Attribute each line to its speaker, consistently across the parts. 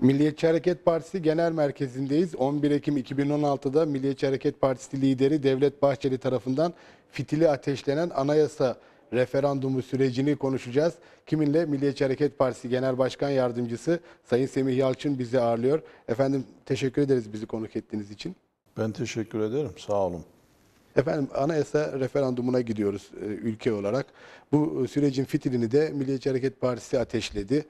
Speaker 1: Milliyetçi Hareket Partisi Genel Merkezi'ndeyiz. 11 Ekim 2016'da Milliyetçi Hareket Partisi lideri Devlet Bahçeli tarafından fitili ateşlenen anayasa referandumu sürecini konuşacağız. Kiminle? Milliyetçi Hareket Partisi Genel Başkan Yardımcısı Sayın Semih Yalçın bizi ağırlıyor. Efendim teşekkür ederiz bizi konuk ettiğiniz için.
Speaker 2: Ben teşekkür
Speaker 1: ederim. Sağ olun. Efendim anayasa referandumuna gidiyoruz e, ülke olarak. Bu e, sürecin fitilini de Milliyetçi Hareket Partisi ateşledi.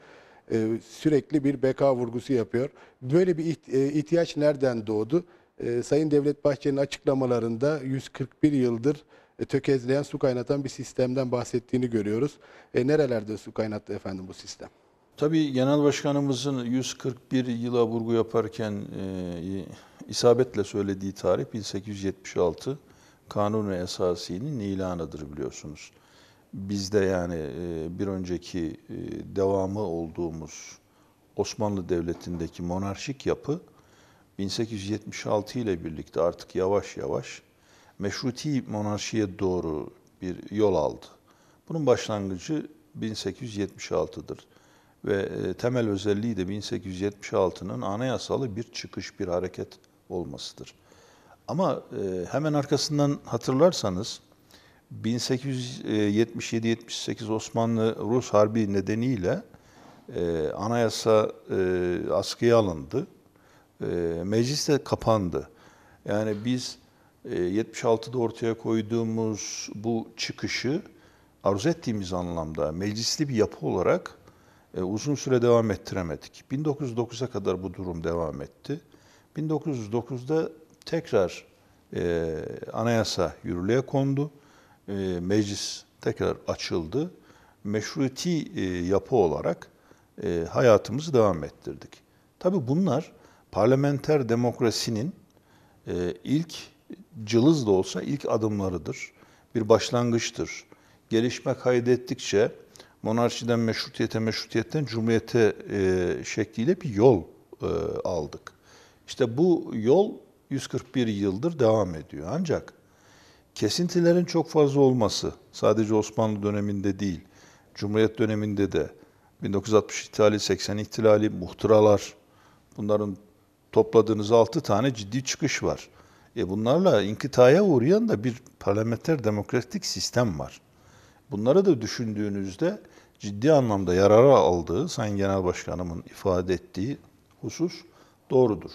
Speaker 1: E, sürekli bir beka vurgusu yapıyor. Böyle bir e, ihtiyaç nereden doğdu? E, Sayın Devlet Bahçeli'nin açıklamalarında 141 yıldır tökezleyen su kaynatan bir sistemden bahsettiğini görüyoruz. nerelerde su kaynattı efendim bu sistem?
Speaker 2: Tabii Genel Başkanımızın 141 yıla vurgu yaparken isabetle söylediği tarih 1876 Kanun ve Esasi'nin ilanıdır biliyorsunuz. Bizde yani bir önceki devamı olduğumuz Osmanlı Devleti'ndeki monarşik yapı 1876 ile birlikte artık yavaş yavaş meşruti monarşiye doğru bir yol aldı. Bunun başlangıcı 1876'dır ve temel özelliği de 1876'nın anayasalı bir çıkış, bir hareket olmasıdır. Ama hemen arkasından hatırlarsanız 1877-78 Osmanlı-Rus Harbi nedeniyle e, anayasa e, askıya alındı. E, meclis de kapandı. Yani biz e, 76'da ortaya koyduğumuz bu çıkışı arzu ettiğimiz anlamda meclisli bir yapı olarak e, uzun süre devam ettiremedik. 1909'a kadar bu durum devam etti. 1909'da tekrar e, anayasa yürürlüğe kondu e, meclis tekrar açıldı. Meşruti e, yapı olarak e, hayatımızı devam ettirdik. Tabi bunlar parlamenter demokrasinin e, ilk cılız da olsa ilk adımlarıdır. Bir başlangıçtır. Gelişme kaydettikçe monarşiden meşrutiyete, meşrutiyetten cumhuriyete e, şekliyle bir yol e, aldık. İşte bu yol 141 yıldır devam ediyor. Ancak Kesintilerin çok fazla olması sadece Osmanlı döneminde değil, Cumhuriyet döneminde de 1960 ihtilali, 80 ihtilali, muhtıralar bunların topladığınız 6 tane ciddi çıkış var. E bunlarla inkıtaya uğrayan da bir parlamenter demokratik sistem var. Bunları da düşündüğünüzde ciddi anlamda yarara aldığı Sayın Genel Başkanımın ifade ettiği husus doğrudur.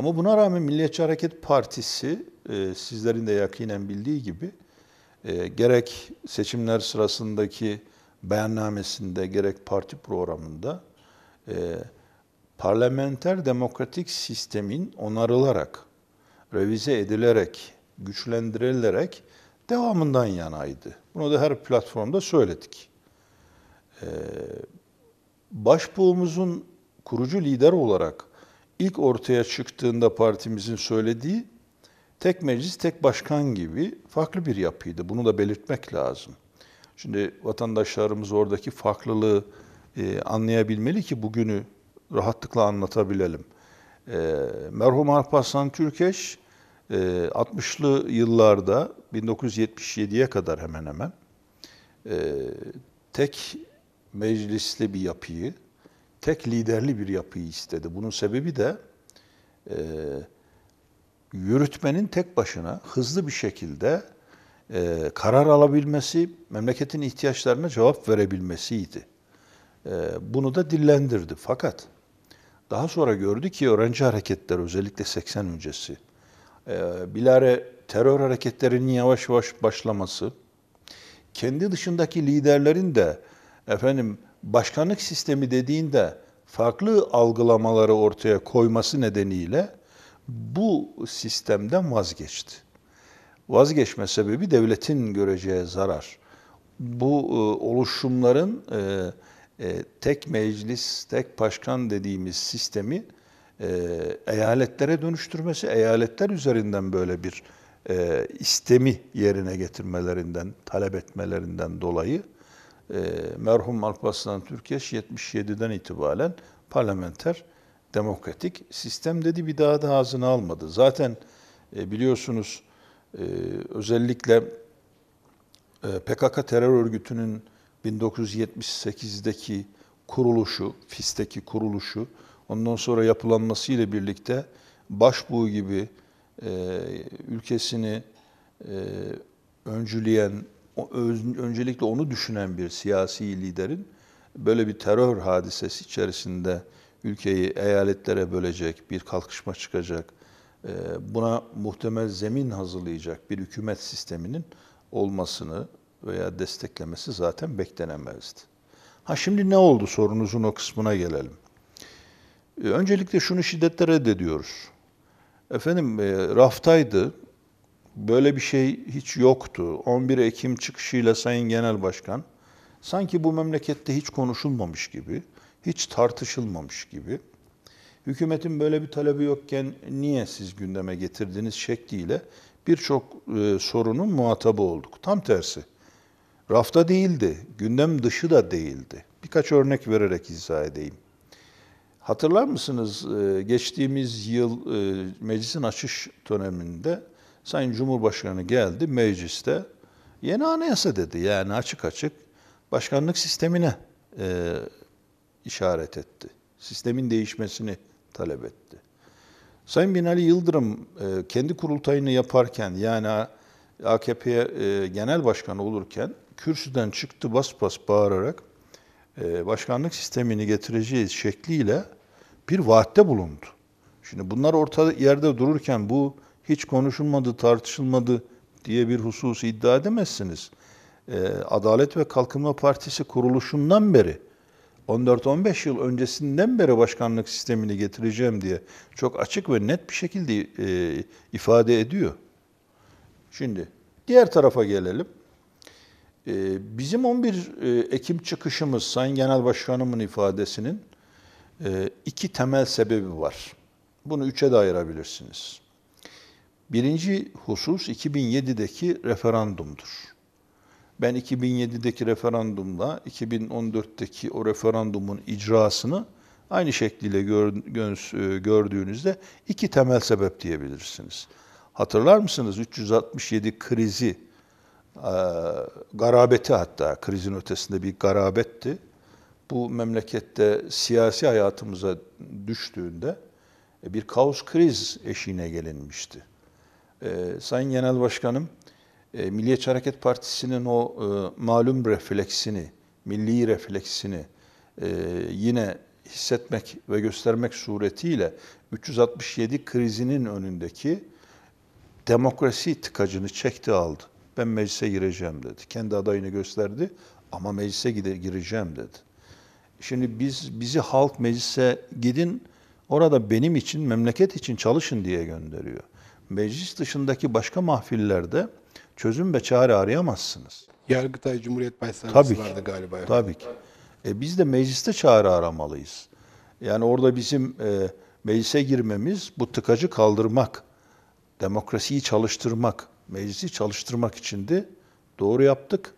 Speaker 2: Ama buna rağmen Milliyetçi Hareket Partisi e, sizlerin de yakinen bildiği gibi e, gerek seçimler sırasındaki beyannamesinde gerek parti programında e, parlamenter demokratik sistemin onarılarak, revize edilerek, güçlendirilerek devamından yanaydı. Bunu da her platformda söyledik. Ee, başbuğumuzun kurucu lider olarak ilk ortaya çıktığında partimizin söylediği tek meclis, tek başkan gibi farklı bir yapıydı. Bunu da belirtmek lazım. Şimdi vatandaşlarımız oradaki farklılığı e, anlayabilmeli ki bugünü rahatlıkla anlatabilelim. E, merhum Alparslan Türkeş e, 60'lı yıllarda 1977'ye kadar hemen hemen e, tek meclisli bir yapıyı tek liderli bir yapıyı istedi. Bunun sebebi de e, yürütmenin tek başına hızlı bir şekilde e, karar alabilmesi, memleketin ihtiyaçlarına cevap verebilmesiydi. E, bunu da dillendirdi. Fakat daha sonra gördü ki öğrenci hareketleri özellikle 80 öncesi, e, bilare terör hareketlerinin yavaş yavaş başlaması, kendi dışındaki liderlerin de efendim başkanlık sistemi dediğinde farklı algılamaları ortaya koyması nedeniyle bu sistemden vazgeçti. Vazgeçme sebebi devletin göreceği zarar. Bu e, oluşumların e, e, tek meclis, tek başkan dediğimiz sistemi e, eyaletlere dönüştürmesi, eyaletler üzerinden böyle bir e, istemi yerine getirmelerinden, talep etmelerinden dolayı e, merhum Alparslan Türkeş 77'den itibaren parlamenter demokratik sistem dedi bir daha da ağzını almadı. Zaten e, biliyorsunuz e, özellikle e, PKK terör örgütünün 1978'deki kuruluşu, fisteki kuruluşu, ondan sonra yapılanması ile birlikte Başbuğ gibi e, ülkesini e, öncüleyen öncelikle onu düşünen bir siyasi liderin böyle bir terör hadisesi içerisinde ülkeyi eyaletlere bölecek, bir kalkışma çıkacak, e, buna muhtemel zemin hazırlayacak bir hükümet sisteminin olmasını veya desteklemesi zaten beklenemezdi. Ha şimdi ne oldu sorunuzun o kısmına gelelim. E, öncelikle şunu şiddetle reddediyoruz. Efendim e, raftaydı, böyle bir şey hiç yoktu. 11 Ekim çıkışıyla Sayın Genel Başkan sanki bu memlekette hiç konuşulmamış gibi, hiç tartışılmamış gibi. Hükümetin böyle bir talebi yokken niye siz gündeme getirdiniz şekliyle birçok e, sorunun muhatabı olduk. Tam tersi. Rafta değildi, gündem dışı da değildi. Birkaç örnek vererek izah edeyim. Hatırlar mısınız e, geçtiğimiz yıl e, meclisin açış döneminde Sayın Cumhurbaşkanı geldi mecliste yeni anayasa dedi. Yani açık açık başkanlık sistemine e, işaret etti. Sistemin değişmesini talep etti. Sayın Binali Yıldırım e, kendi kurultayını yaparken yani AKP'ye e, genel başkan olurken kürsüden çıktı bas bas bağırarak e, başkanlık sistemini getireceğiz şekliyle bir vaatte bulundu. Şimdi bunlar ortada yerde dururken bu hiç konuşulmadı, tartışılmadı diye bir hususu iddia edemezsiniz. Ee, Adalet ve Kalkınma Partisi kuruluşundan beri, 14-15 yıl öncesinden beri başkanlık sistemini getireceğim diye çok açık ve net bir şekilde e, ifade ediyor. Şimdi diğer tarafa gelelim. Ee, bizim 11 e, Ekim çıkışımız Sayın Genel Başkanımın ifadesinin e, iki temel sebebi var. Bunu üçe de ayırabilirsiniz. Birinci husus 2007'deki referandumdur. Ben 2007'deki referandumla 2014'teki o referandumun icrasını aynı şekliyle e, gördüğünüzde iki temel sebep diyebilirsiniz. Hatırlar mısınız 367 krizi, e, garabeti hatta krizin ötesinde bir garabetti. Bu memlekette siyasi hayatımıza düştüğünde e, bir kaos kriz eşiğine gelinmişti. E, Sayın Genel Başkanım, e, Milliyetçi Hareket Partisi'nin o e, malum refleksini, milli refleksini e, yine hissetmek ve göstermek suretiyle 367 krizinin önündeki demokrasi tıkacını çekti aldı. Ben meclise gireceğim dedi. Kendi adayını gösterdi ama meclise gireceğim dedi. Şimdi biz bizi halk meclise gidin orada benim için, memleket için çalışın diye gönderiyor meclis dışındaki başka mahfillerde çözüm ve çare arayamazsınız. Yargıtay Cumhuriyet Başsavcısı tabii vardı galiba. Tabii ki. E, biz de mecliste çare aramalıyız. Yani orada bizim e, meclise girmemiz bu tıkacı kaldırmak, demokrasiyi çalıştırmak, meclisi çalıştırmak içindi. Doğru yaptık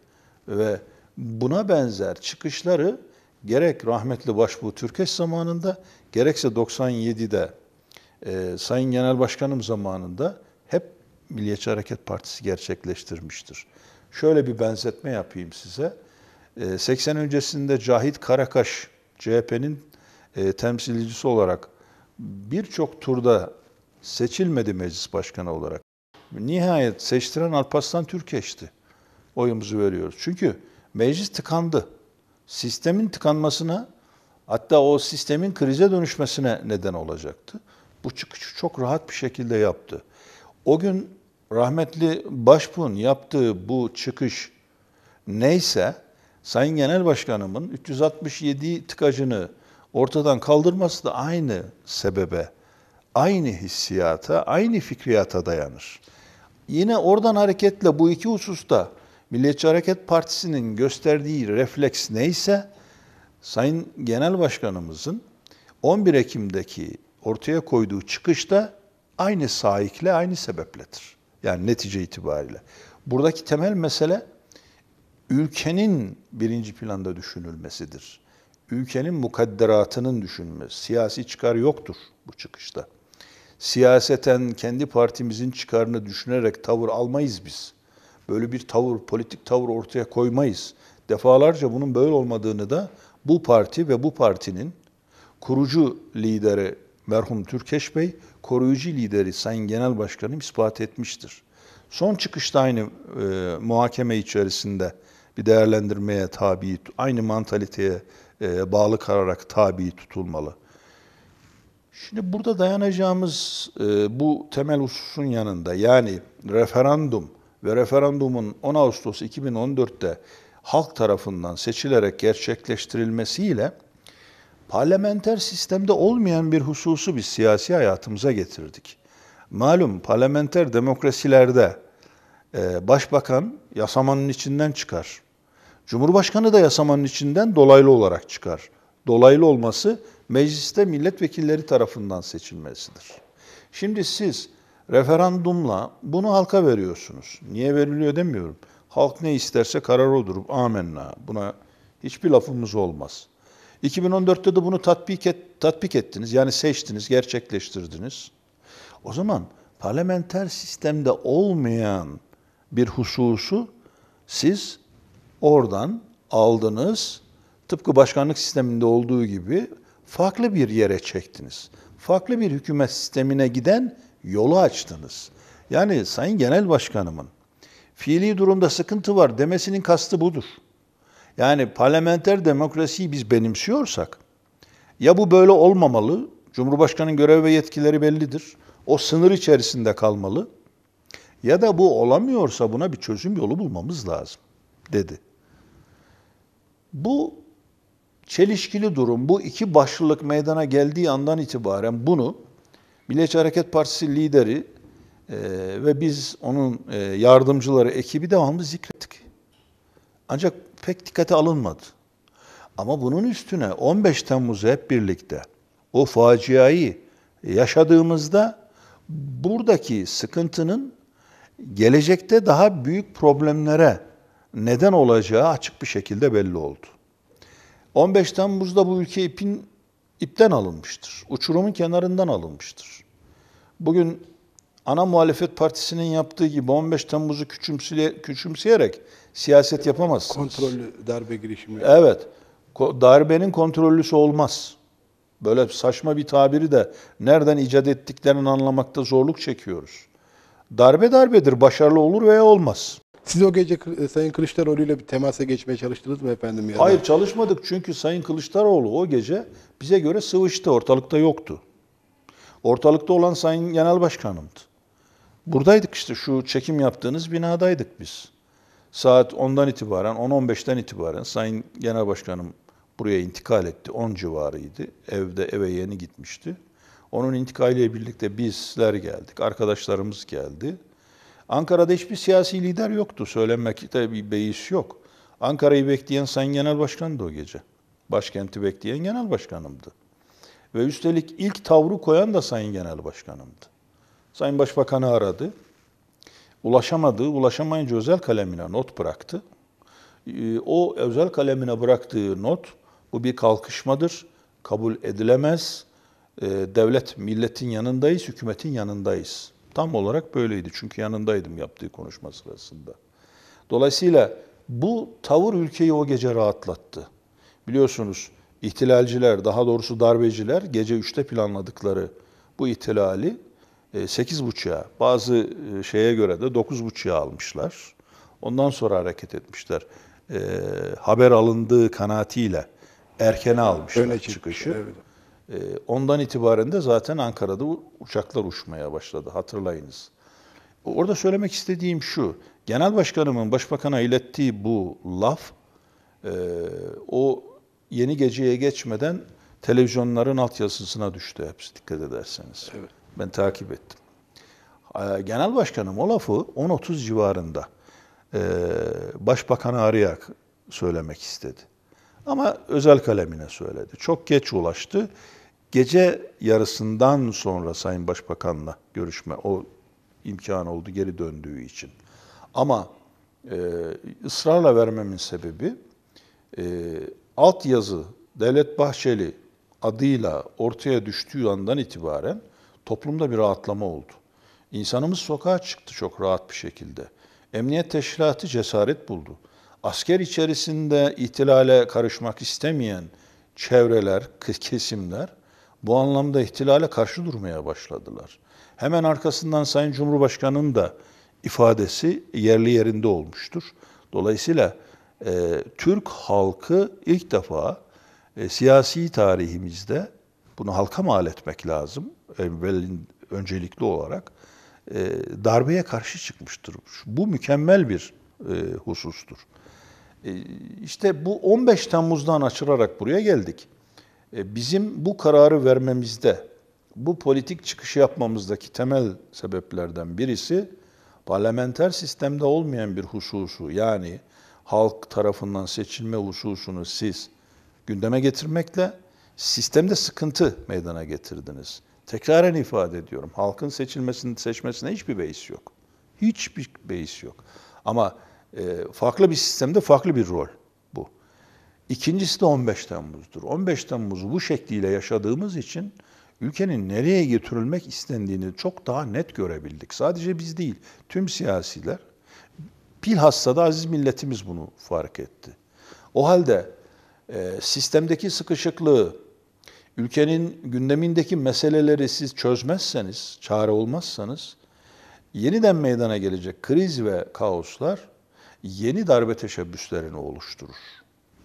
Speaker 2: ve buna benzer çıkışları gerek rahmetli Başbuğ Türkeş zamanında gerekse 97'de e, Sayın Genel Başkanım zamanında hep Milliyetçi Hareket Partisi gerçekleştirmiştir. Şöyle bir benzetme yapayım size. E, ee, 80 öncesinde Cahit Karakaş, CHP'nin e, temsilcisi olarak birçok turda seçilmedi meclis başkanı olarak. Nihayet seçtiren Alparslan Türkeş'ti. Oyumuzu veriyoruz. Çünkü meclis tıkandı. Sistemin tıkanmasına hatta o sistemin krize dönüşmesine neden olacaktı bu çıkışı çok rahat bir şekilde yaptı. O gün rahmetli Başbuğ'un yaptığı bu çıkış neyse Sayın Genel Başkanımın 367 tıkacını ortadan kaldırması da aynı sebebe, aynı hissiyata, aynı fikriyata dayanır. Yine oradan hareketle bu iki hususta Milliyetçi Hareket Partisi'nin gösterdiği refleks neyse Sayın Genel Başkanımızın 11 Ekim'deki ortaya koyduğu çıkış da aynı saikle aynı sebepledir. Yani netice itibariyle. Buradaki temel mesele ülkenin birinci planda düşünülmesidir. Ülkenin mukadderatının düşünülmesi. Siyasi çıkar yoktur bu çıkışta. Siyaseten kendi partimizin çıkarını düşünerek tavır almayız biz. Böyle bir tavır, politik tavır ortaya koymayız. Defalarca bunun böyle olmadığını da bu parti ve bu partinin kurucu lideri merhum Türkeş Bey koruyucu lideri Sayın Genel Başkanım ispat etmiştir. Son çıkışta aynı e, muhakeme içerisinde bir değerlendirmeye tabi, aynı mantaliteye e, bağlı kararak tabi tutulmalı. Şimdi burada dayanacağımız e, bu temel hususun yanında yani referandum ve referandumun 10 Ağustos 2014'te halk tarafından seçilerek gerçekleştirilmesiyle parlamenter sistemde olmayan bir hususu biz siyasi hayatımıza getirdik. Malum parlamenter demokrasilerde e, başbakan yasamanın içinden çıkar. Cumhurbaşkanı da yasamanın içinden dolaylı olarak çıkar. Dolaylı olması mecliste milletvekilleri tarafından seçilmesidir. Şimdi siz referandumla bunu halka veriyorsunuz. Niye veriliyor demiyorum. Halk ne isterse karar odur. Amenna. Buna hiçbir lafımız olmaz. 2014'te de bunu tatbik, et, tatbik ettiniz. Yani seçtiniz, gerçekleştirdiniz. O zaman parlamenter sistemde olmayan bir hususu siz oradan aldınız. Tıpkı başkanlık sisteminde olduğu gibi farklı bir yere çektiniz. Farklı bir hükümet sistemine giden yolu açtınız. Yani Sayın Genel Başkanımın fiili durumda sıkıntı var demesinin kastı budur. Yani parlamenter demokrasiyi biz benimsiyorsak ya bu böyle olmamalı, Cumhurbaşkanı'nın görev ve yetkileri bellidir, o sınır içerisinde kalmalı ya da bu olamıyorsa buna bir çözüm yolu bulmamız lazım dedi. Bu çelişkili durum, bu iki başlılık meydana geldiği andan itibaren bunu Milliyetçi Hareket Partisi lideri e, ve biz onun e, yardımcıları, ekibi devamlı zikrettik. Ancak pek dikkate alınmadı. Ama bunun üstüne 15 Temmuz'u hep birlikte o faciayı yaşadığımızda buradaki sıkıntının gelecekte daha büyük problemlere neden olacağı açık bir şekilde belli oldu. 15 Temmuz'da bu ülke ipin ipten alınmıştır. Uçurumun kenarından alınmıştır. Bugün ana muhalefet partisinin yaptığı gibi 15 Temmuz'u küçümseye, küçümseyerek siyaset yapamazsınız. Kontrollü darbe girişimi. Evet. Darbenin kontrollüsü olmaz. Böyle saçma bir tabiri de nereden icat ettiklerini anlamakta zorluk çekiyoruz. Darbe darbedir. Başarılı olur veya olmaz. Siz o gece e, Sayın Kılıçdaroğlu ile bir temasa geçmeye çalıştınız mı efendim? Ya Hayır çalışmadık çünkü Sayın Kılıçdaroğlu o gece bize göre sıvıştı. Ortalıkta yoktu. Ortalıkta olan Sayın Genel Başkanım'dı. Buradaydık işte şu çekim yaptığınız binadaydık biz. Saat 10'dan itibaren, 10-15'ten itibaren Sayın Genel Başkanım buraya intikal etti. 10 civarıydı. Evde eve yeni gitmişti. Onun intikaliyle birlikte bizler geldik. Arkadaşlarımız geldi. Ankara'da hiçbir siyasi lider yoktu. Söylenmekte bir beis yok. Ankara'yı bekleyen Sayın Genel Başkan o gece. Başkenti bekleyen Genel Başkanımdı. Ve üstelik ilk tavrı koyan da Sayın Genel Başkanımdı. Sayın Başbakan'ı aradı. Ulaşamadı. Ulaşamayınca özel kalemine not bıraktı. Ee, o özel kalemine bıraktığı not bu bir kalkışmadır. Kabul edilemez. Ee, devlet, milletin yanındayız, hükümetin yanındayız. Tam olarak böyleydi. Çünkü yanındaydım yaptığı konuşma sırasında. Dolayısıyla bu tavır ülkeyi o gece rahatlattı. Biliyorsunuz ihtilalciler, daha doğrusu darbeciler gece 3'te planladıkları bu ihtilali 8.5'a e, bazı e, şeye göre de 9.5'a almışlar. Ondan sonra hareket etmişler. E, haber alındığı kanaatiyle erkene almışlar Öyle çıkışı. Evet. E, ondan itibaren de zaten Ankara'da uçaklar uçmaya başladı hatırlayınız. Orada söylemek istediğim şu. Genel Başkanımın Başbakan'a ilettiği bu laf e, o yeni geceye geçmeden televizyonların altyazısına düştü hepsi dikkat ederseniz. Evet. Ben takip ettim. Ee, genel başkanım o lafı 10.30 civarında e, başbakanı arayarak söylemek istedi. Ama özel kalemine söyledi. Çok geç ulaştı. Gece yarısından sonra Sayın Başbakan'la görüşme o imkan oldu geri döndüğü için. Ama e, ısrarla vermemin sebebi e, altyazı Devlet Bahçeli adıyla ortaya düştüğü andan itibaren Toplumda bir rahatlama oldu. İnsanımız sokağa çıktı çok rahat bir şekilde. Emniyet teşkilatı cesaret buldu. Asker içerisinde ihtilale karışmak istemeyen çevreler, kesimler bu anlamda ihtilale karşı durmaya başladılar. Hemen arkasından Sayın Cumhurbaşkanı'nın da ifadesi yerli yerinde olmuştur. Dolayısıyla e, Türk halkı ilk defa e, siyasi tarihimizde bunu halka mal etmek lazım evvelin öncelikli olarak e, darbeye karşı çıkmıştır. Bu mükemmel bir e, husustur. E, bu 15 Temmuz'dan açılarak buraya geldik. E, bizim bu kararı vermemizde, bu politik çıkışı yapmamızdaki temel sebeplerden birisi parlamenter sistemde olmayan bir hususu yani halk tarafından seçilme hususunu siz gündeme getirmekle sistemde sıkıntı meydana getirdiniz. Tekraren ifade ediyorum. Halkın seçilmesini seçmesine hiçbir beis yok. Hiçbir beis yok. Ama e, farklı bir sistemde farklı bir rol bu. İkincisi de 15 Temmuz'dur. 15 Temmuz'u bu şekliyle yaşadığımız için ülkenin nereye getirilmek istendiğini çok daha net görebildik. Sadece biz değil, tüm siyasiler. Bilhassa da aziz milletimiz bunu fark etti. O halde e, sistemdeki sıkışıklığı, ülkenin gündemindeki meseleleri siz çözmezseniz, çare olmazsanız yeniden meydana gelecek kriz ve kaoslar yeni darbe teşebbüslerini oluşturur.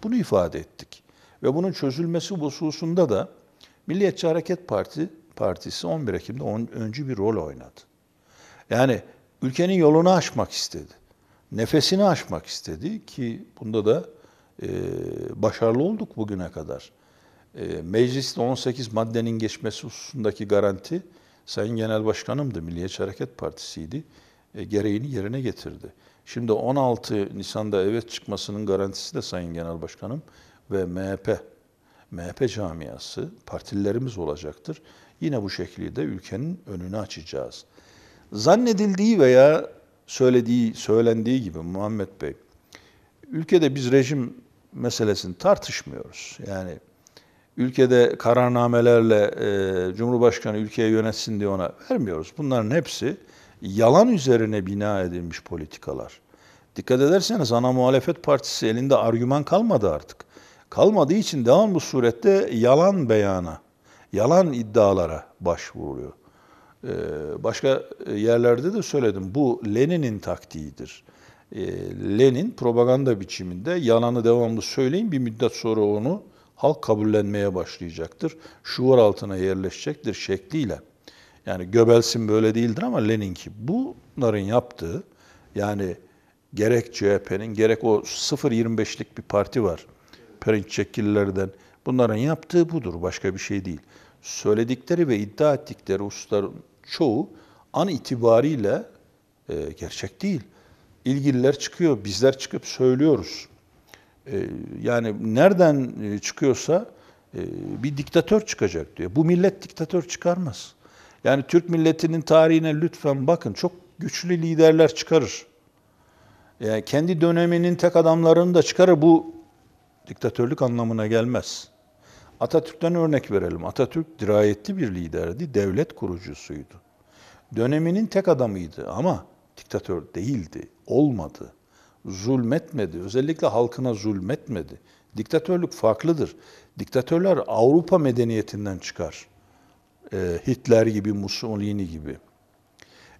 Speaker 2: Bunu ifade ettik. Ve bunun çözülmesi hususunda da Milliyetçi Hareket Parti Partisi 11 Ekim'de on, öncü bir rol oynadı. Yani ülkenin yolunu açmak istedi. Nefesini açmak istedi ki bunda da e, başarılı olduk bugüne kadar. Ee, mecliste 18 maddenin geçmesi hususundaki garanti Sayın Genel Başkanımdı, Milliyetçi Hareket Partisi'ydi. E, gereğini yerine getirdi. Şimdi 16 Nisan'da evet çıkmasının garantisi de Sayın Genel Başkanım ve MHP, MHP camiası, partilerimiz olacaktır. Yine bu şekilde ülkenin önünü açacağız. Zannedildiği veya söylediği, söylendiği gibi Muhammed Bey, ülkede biz rejim meselesini tartışmıyoruz. Yani ülkede kararnamelerle e, Cumhurbaşkanı ülkeye yönetsin diye ona vermiyoruz. Bunların hepsi yalan üzerine bina edilmiş politikalar. Dikkat ederseniz ana muhalefet partisi elinde argüman kalmadı artık. Kalmadığı için devam bu surette yalan beyana, yalan iddialara başvuruyor. Ee, başka yerlerde de söyledim. Bu Lenin'in taktiğidir. Ee, Lenin propaganda biçiminde yalanı devamlı söyleyin bir müddet sonra onu halk kabullenmeye başlayacaktır. Şuur altına yerleşecektir şekliyle. Yani Göbels'in böyle değildir ama Lenin ki Bunların yaptığı yani gerek CHP'nin gerek o 0 bir parti var. Perinç Çekillilerden. Bunların yaptığı budur. Başka bir şey değil. Söyledikleri ve iddia ettikleri hususların çoğu an itibariyle e, gerçek değil. İlgililer çıkıyor, bizler çıkıp söylüyoruz. Ee, yani nereden e, çıkıyorsa e, bir diktatör çıkacak diyor. Bu millet diktatör çıkarmaz. Yani Türk milletinin tarihine lütfen bakın çok güçlü liderler çıkarır. Yani kendi döneminin tek adamlarını da çıkarır. Bu diktatörlük anlamına gelmez. Atatürk'ten örnek verelim. Atatürk dirayetli bir liderdi, devlet kurucusuydu. Döneminin tek adamıydı ama diktatör değildi, olmadı zulmetmedi. Özellikle halkına zulmetmedi. Diktatörlük farklıdır. Diktatörler Avrupa medeniyetinden çıkar. Ee, Hitler gibi, Mussolini gibi.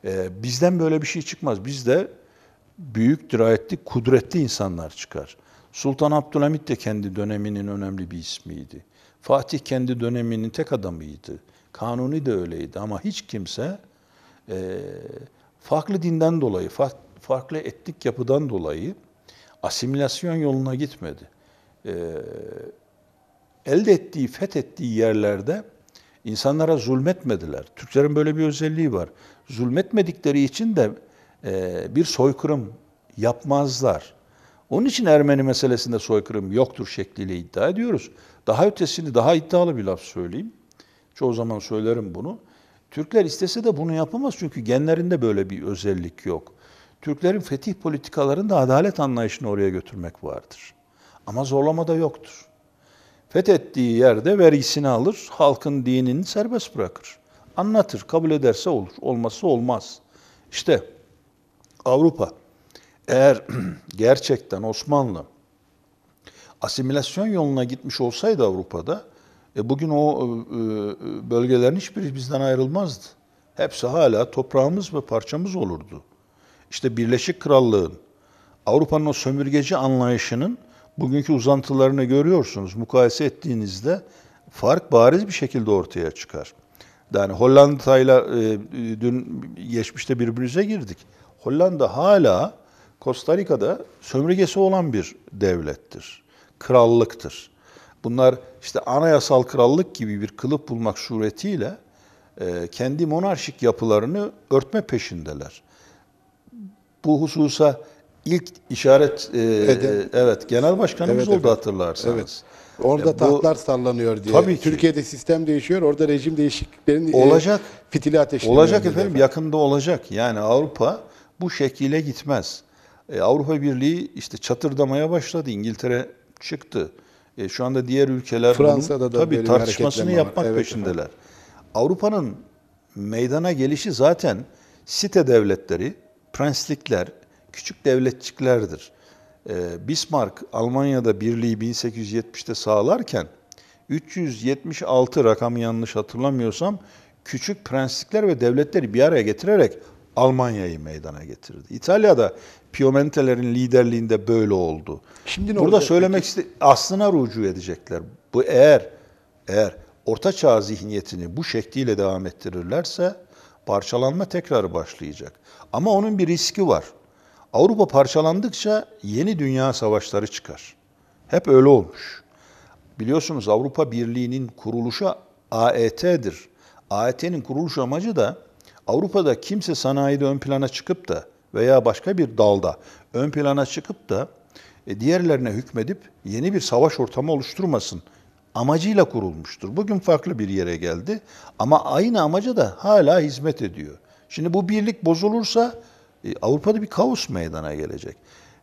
Speaker 2: Ee, bizden böyle bir şey çıkmaz. Bizde büyük, dirayetli, kudretli insanlar çıkar. Sultan Abdülhamit de kendi döneminin önemli bir ismiydi. Fatih kendi döneminin tek adamıydı. Kanuni de öyleydi ama hiç kimse e, farklı dinden dolayı, farklı farklı etnik yapıdan dolayı asimilasyon yoluna gitmedi. E, elde ettiği, fethettiği yerlerde insanlara zulmetmediler. Türklerin böyle bir özelliği var. Zulmetmedikleri için de e, bir soykırım yapmazlar. Onun için Ermeni meselesinde soykırım yoktur şekliyle iddia ediyoruz. Daha ötesini, daha iddialı bir laf söyleyeyim. Çoğu zaman söylerim bunu. Türkler istese de bunu yapamaz çünkü genlerinde böyle bir özellik yok. Türklerin fetih politikalarında adalet anlayışını oraya götürmek vardır. Ama zorlama da yoktur. Fethettiği yerde vergisini alır, halkın dinini serbest bırakır. Anlatır, kabul ederse olur, olması olmaz. İşte Avrupa eğer gerçekten Osmanlı asimilasyon yoluna gitmiş olsaydı Avrupa'da e bugün o e, e, bölgelerin hiçbiri bizden ayrılmazdı. Hepsi hala toprağımız ve parçamız olurdu. İşte Birleşik Krallığın, Avrupa'nın o sömürgeci anlayışının bugünkü uzantılarını görüyorsunuz. Mukayese ettiğinizde fark bariz bir şekilde ortaya çıkar. Yani Hollanda ile dün geçmişte birbirimize girdik. Hollanda hala Costa Rica'da sömürgesi olan bir devlettir. Krallıktır. Bunlar işte anayasal krallık gibi bir kılıf bulmak suretiyle e, kendi monarşik yapılarını örtme peşindeler bu hususa ilk işaret e, e, evet genel başkanımız evet, oldu evet. hatırlarsanız. Evet. Orada e, bu, sallanıyor diye. Tabii ki.
Speaker 1: Türkiye'de sistem değişiyor. Orada rejim
Speaker 2: değişikliklerinin e, olacak e, fitili ateşleniyor. Olacak efendim, efendim yakında olacak. Yani Avrupa bu şekilde gitmez. E, Avrupa Birliği işte çatırdamaya başladı. İngiltere çıktı. E, şu anda diğer ülkeler Fransa'da bunun, da tabii tartışmasını yapmak evet, peşindeler. Efendim. Avrupa'nın meydana gelişi zaten site devletleri prenslikler, küçük devletçiklerdir. Ee, Bismarck Almanya'da birliği 1870'te sağlarken 376 rakam yanlış hatırlamıyorsam küçük prenslikler ve devletleri bir araya getirerek Almanya'yı meydana getirdi. İtalya'da Piemontelerin liderliğinde böyle oldu. Şimdi ne Burada söylemek iste aslına rucu edecekler. Bu eğer eğer orta çağ zihniyetini bu şekliyle devam ettirirlerse parçalanma tekrar başlayacak. Ama onun bir riski var. Avrupa parçalandıkça yeni dünya savaşları çıkar. Hep öyle olmuş. Biliyorsunuz Avrupa Birliği'nin kuruluşu AET'dir. AET'nin kuruluş amacı da Avrupa'da kimse sanayide ön plana çıkıp da veya başka bir dalda ön plana çıkıp da e, diğerlerine hükmedip yeni bir savaş ortamı oluşturmasın amacıyla kurulmuştur. Bugün farklı bir yere geldi ama aynı amaca da hala hizmet ediyor. Şimdi bu birlik bozulursa e, Avrupa'da bir kaos meydana gelecek.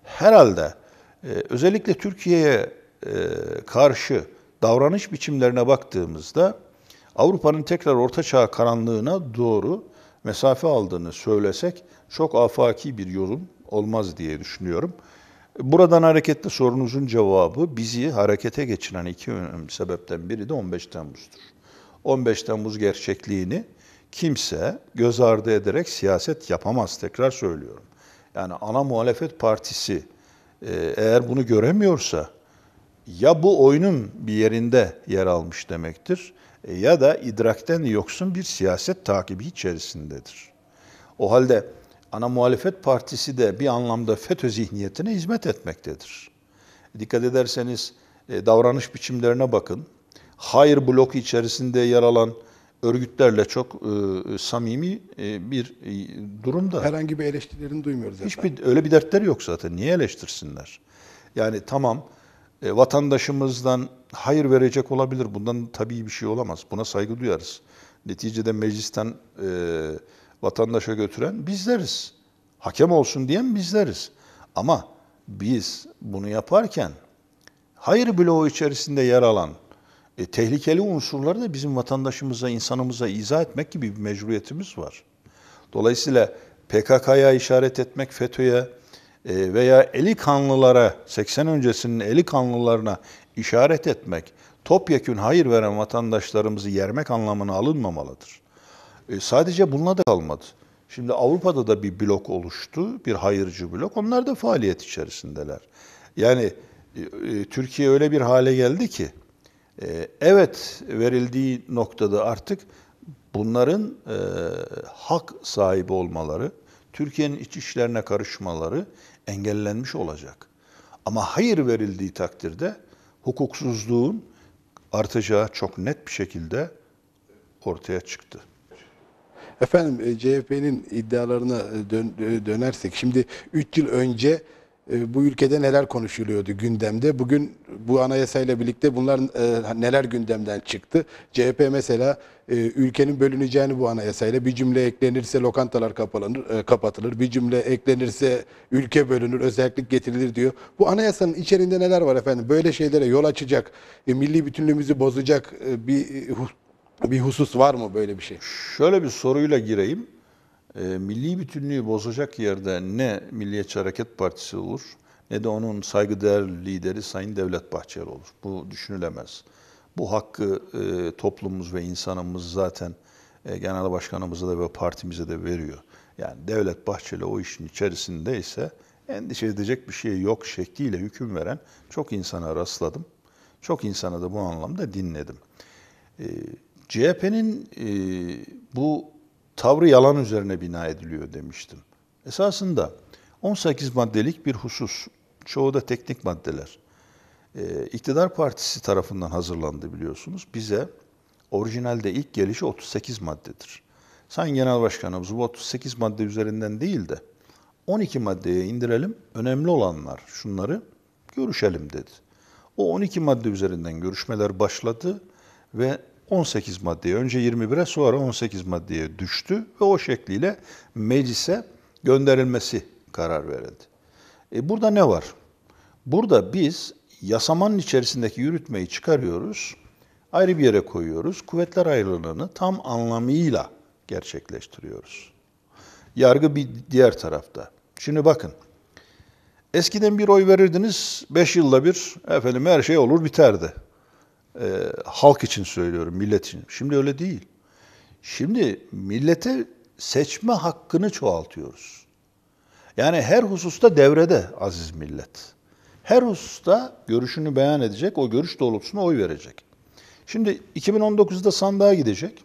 Speaker 2: Herhalde e, özellikle Türkiye'ye e, karşı davranış biçimlerine baktığımızda Avrupa'nın tekrar orta çağ karanlığına doğru mesafe aldığını söylesek çok afaki bir yorum olmaz diye düşünüyorum. Buradan hareketle sorunuzun cevabı bizi harekete geçiren iki önemli sebepten biri de 15 Temmuz'dur. 15 Temmuz gerçekliğini kimse göz ardı ederek siyaset yapamaz tekrar söylüyorum. Yani ana muhalefet partisi e, eğer bunu göremiyorsa ya bu oyunun bir yerinde yer almış demektir e, ya da idrakten yoksun bir siyaset takibi içerisindedir. O halde ana muhalefet partisi de bir anlamda FETÖ zihniyetine hizmet etmektedir. E, dikkat ederseniz e, davranış biçimlerine bakın. Hayır bloku içerisinde yer alan örgütlerle çok e, e samimi e, bir e, durumda.
Speaker 1: Herhangi bir eleştirilerini duymuyoruz.
Speaker 2: Hiçbir zaten. öyle bir dertleri yok zaten. Niye eleştirsinler? Yani tamam e, vatandaşımızdan hayır verecek olabilir. Bundan tabii bir şey olamaz. Buna saygı duyarız. Neticede meclisten e, vatandaşa götüren bizleriz. Hakem olsun diyen bizleriz. Ama biz bunu yaparken hayır bloğu içerisinde yer alan e, tehlikeli unsurları da bizim vatandaşımıza, insanımıza izah etmek gibi bir mecburiyetimiz var. Dolayısıyla PKK'ya işaret etmek, FETÖ'ye e, veya eli kanlılara, 80 öncesinin eli kanlılarına işaret etmek, topyekün hayır veren vatandaşlarımızı yermek anlamına alınmamalıdır. E, sadece bununla da kalmadı. Şimdi Avrupa'da da bir blok oluştu, bir hayırcı blok. Onlar da faaliyet içerisindeler. Yani e, e, Türkiye öyle bir hale geldi ki, e, evet verildiği noktada artık bunların e, hak sahibi olmaları, Türkiye'nin iç işlerine karışmaları engellenmiş olacak. Ama hayır verildiği takdirde hukuksuzluğun artacağı çok net bir şekilde ortaya
Speaker 1: çıktı. Efendim e, CHP'nin iddialarına e, dön e, dönersek şimdi 3 yıl önce bu ülkede neler konuşuluyordu gündemde. Bugün bu anayasayla birlikte bunlar neler gündemden çıktı. CHP mesela ülkenin bölüneceğini bu anayasayla bir cümle eklenirse lokantalar kapanır, kapatılır. Bir cümle eklenirse ülke bölünür, özellik getirilir diyor. Bu anayasanın içerisinde neler var efendim? Böyle şeylere yol açacak, milli bütünlüğümüzü bozacak bir bir husus var mı böyle
Speaker 2: bir şey? Şöyle bir soruyla gireyim. E, milli bütünlüğü bozacak yerde ne Milliyetçi Hareket Partisi olur ne de onun saygıdeğer lideri Sayın Devlet Bahçeli olur. Bu düşünülemez. Bu hakkı e, toplumumuz ve insanımız zaten e, genel başkanımıza da ve partimize de veriyor. Yani Devlet Bahçeli o işin içerisinde ise endişe edecek bir şey yok şekliyle hüküm veren çok insana rastladım. Çok insana da bu anlamda dinledim. E, CHP'nin e, bu tavrı yalan üzerine bina ediliyor demiştim. Esasında 18 maddelik bir husus. Çoğu da teknik maddeler. E, İktidar Partisi tarafından hazırlandı biliyorsunuz. Bize orijinalde ilk gelişi 38 maddedir. Sayın Genel Başkanımız bu 38 madde üzerinden değil de 12 maddeye indirelim. Önemli olanlar şunları görüşelim dedi. O 12 madde üzerinden görüşmeler başladı ve 18 maddeye, önce 21'e sonra 18 maddeye düştü ve o şekliyle meclise gönderilmesi karar verildi. E burada ne var? Burada biz yasamanın içerisindeki yürütmeyi çıkarıyoruz, ayrı bir yere koyuyoruz, kuvvetler ayrılığını tam anlamıyla gerçekleştiriyoruz. Yargı bir diğer tarafta. Şimdi bakın, eskiden bir oy verirdiniz, beş yılda bir efendim her şey olur biterdi e, halk için söylüyorum, millet için. Şimdi öyle değil. Şimdi millete seçme hakkını çoğaltıyoruz. Yani her hususta devrede aziz millet. Her hususta görüşünü beyan edecek, o görüş doğrultusuna oy verecek. Şimdi 2019'da sandığa gidecek.